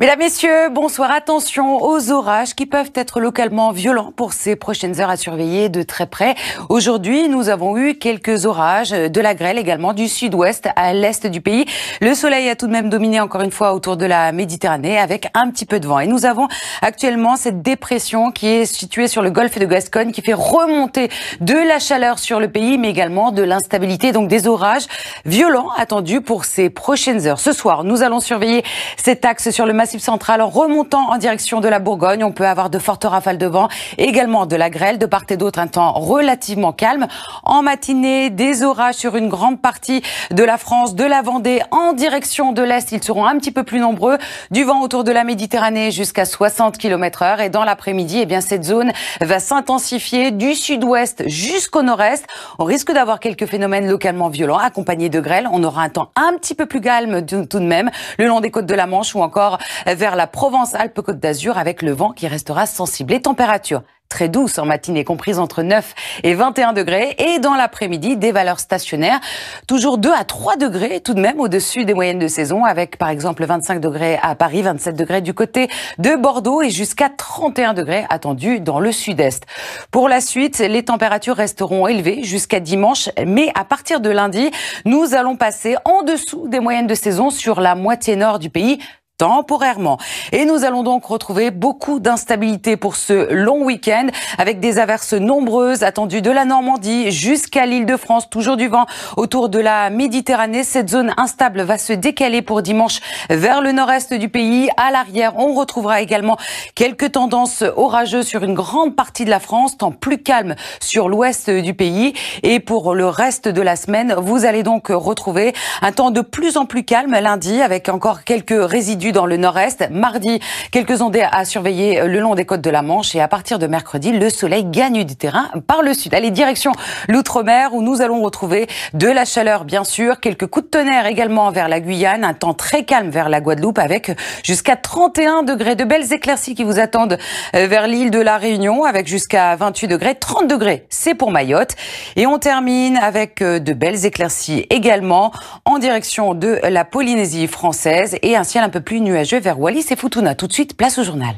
Mesdames, Messieurs, bonsoir. Attention aux orages qui peuvent être localement violents pour ces prochaines heures à surveiller de très près. Aujourd'hui, nous avons eu quelques orages, de la grêle également, du sud-ouest à l'est du pays. Le soleil a tout de même dominé encore une fois autour de la Méditerranée avec un petit peu de vent. Et nous avons actuellement cette dépression qui est située sur le golfe de Gascogne qui fait remonter de la chaleur sur le pays mais également de l'instabilité, donc des orages violents attendus pour ces prochaines heures. Ce soir, nous allons surveiller cet axe sur le en remontant en direction de la Bourgogne. On peut avoir de fortes rafales de vent, également de la grêle, de part et d'autre un temps relativement calme. En matinée, des orages sur une grande partie de la France, de la Vendée, en direction de l'Est. Ils seront un petit peu plus nombreux. Du vent autour de la Méditerranée jusqu'à 60 km heure. Et dans l'après-midi, eh bien, cette zone va s'intensifier du sud-ouest jusqu'au nord-est. On risque d'avoir quelques phénomènes localement violents accompagnés de grêle. On aura un temps un petit peu plus calme tout de même le long des côtes de la Manche ou encore vers la Provence-Alpes-Côte d'Azur avec le vent qui restera sensible. Les températures très douces en matinée, comprise entre 9 et 21 degrés. Et dans l'après-midi, des valeurs stationnaires, toujours 2 à 3 degrés tout de même au-dessus des moyennes de saison, avec par exemple 25 degrés à Paris, 27 degrés du côté de Bordeaux et jusqu'à 31 degrés attendus dans le sud-est. Pour la suite, les températures resteront élevées jusqu'à dimanche, mais à partir de lundi, nous allons passer en dessous des moyennes de saison sur la moitié nord du pays temporairement. Et nous allons donc retrouver beaucoup d'instabilité pour ce long week-end, avec des averses nombreuses attendues de la Normandie jusqu'à l'île de France, toujours du vent autour de la Méditerranée. Cette zone instable va se décaler pour dimanche vers le nord-est du pays. À l'arrière, on retrouvera également quelques tendances orageuses sur une grande partie de la France, temps plus calme sur l'ouest du pays. Et pour le reste de la semaine, vous allez donc retrouver un temps de plus en plus calme lundi, avec encore quelques résidus dans le nord-est. Mardi, quelques ondées à surveiller euh, le long des côtes de la Manche et à partir de mercredi, le soleil gagne du terrain par le sud. Allez, direction l'outre-mer où nous allons retrouver de la chaleur, bien sûr, quelques coups de tonnerre également vers la Guyane, un temps très calme vers la Guadeloupe avec jusqu'à 31 degrés, de belles éclaircies qui vous attendent euh, vers l'île de la Réunion avec jusqu'à 28 degrés, 30 degrés, c'est pour Mayotte. Et on termine avec euh, de belles éclaircies également en direction de la Polynésie française et un ciel un peu plus nuageux vers Wallis et Futuna. Tout de suite, place au journal.